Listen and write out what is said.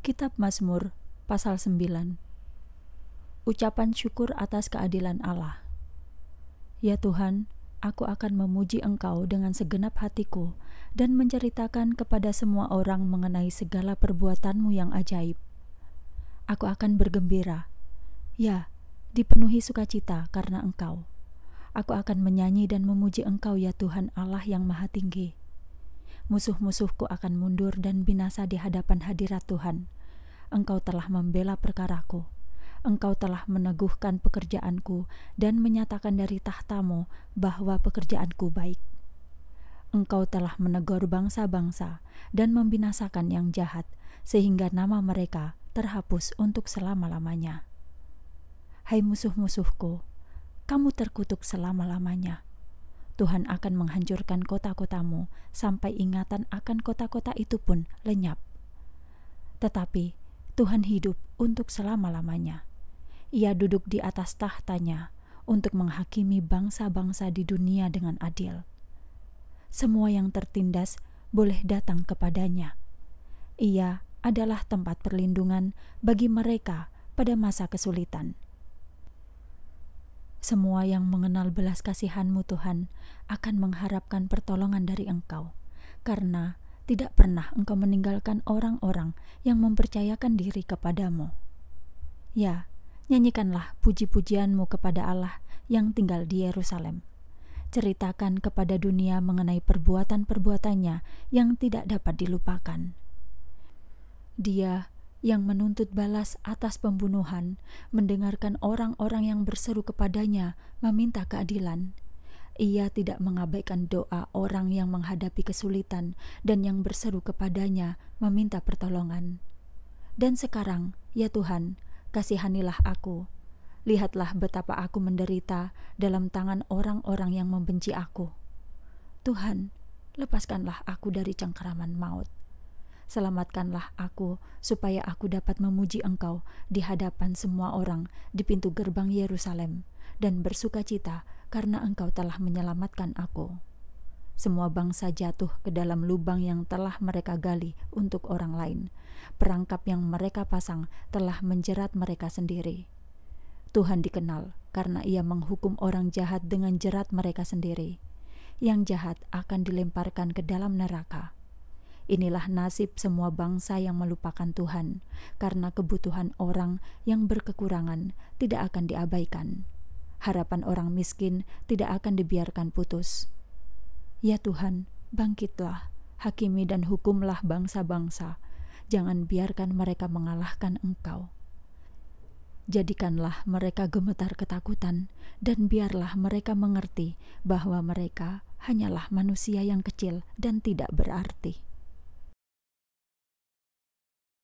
Kitab Mazmur pasal 9 Ucapan syukur atas keadilan Allah Ya Tuhan, aku akan memuji Engkau dengan segenap hatiku dan menceritakan kepada semua orang mengenai segala perbuatanmu yang ajaib. Aku akan bergembira. Ya, dipenuhi sukacita karena Engkau. Aku akan menyanyi dan memuji Engkau ya Tuhan Allah yang Maha Tinggi musuh-musuhku akan mundur dan binasa di hadapan hadirat Tuhan. Engkau telah membela perkaraku. Engkau telah meneguhkan pekerjaanku dan menyatakan dari tahtamu bahwa pekerjaanku baik. Engkau telah menegur bangsa-bangsa dan membinasakan yang jahat, sehingga nama mereka terhapus untuk selama-lamanya. Hai musuh-musuhku, kamu terkutuk selama-lamanya Tuhan akan menghancurkan kota-kotamu sampai ingatan akan kota-kota itu pun lenyap. Tetapi Tuhan hidup untuk selama-lamanya. Ia duduk di atas tahtanya untuk menghakimi bangsa-bangsa di dunia dengan adil. Semua yang tertindas boleh datang kepadanya. Ia adalah tempat perlindungan bagi mereka pada masa kesulitan. Semua yang mengenal belas kasihanmu Tuhan akan mengharapkan pertolongan dari engkau, karena tidak pernah engkau meninggalkan orang-orang yang mempercayakan diri kepadamu. Ya, nyanyikanlah puji-pujianmu kepada Allah yang tinggal di Yerusalem. Ceritakan kepada dunia mengenai perbuatan-perbuatannya yang tidak dapat dilupakan. Dia yang menuntut balas atas pembunuhan, mendengarkan orang-orang yang berseru kepadanya meminta keadilan. Ia tidak mengabaikan doa orang yang menghadapi kesulitan dan yang berseru kepadanya meminta pertolongan. Dan sekarang, ya Tuhan, kasihanilah aku. Lihatlah betapa aku menderita dalam tangan orang-orang yang membenci aku. Tuhan, lepaskanlah aku dari cengkeraman maut selamatkanlah aku, supaya aku dapat memuji Engkau di hadapan semua orang di pintu gerbang Yerusalem, dan bersuka cita karena Engkau telah menyelamatkan aku. Semua bangsa jatuh ke dalam lubang yang telah mereka gali untuk orang lain. Perangkap yang mereka pasang telah menjerat mereka sendiri. Tuhan dikenal karena Ia menghukum orang jahat dengan jerat mereka sendiri yang jahat akan dilemparkan ke dalam neraka. Inilah nasib semua bangsa yang melupakan Tuhan, karena kebutuhan orang yang berkekurangan tidak akan diabaikan. Harapan orang miskin tidak akan dibiarkan putus. Ya Tuhan, bangkitlah, hakimi dan hukumlah bangsa-bangsa. Jangan biarkan mereka mengalahkan Engkau. Jadikanlah mereka gemetar ketakutan, dan biarlah mereka mengerti bahwa mereka hanyalah manusia yang kecil dan tidak berarti.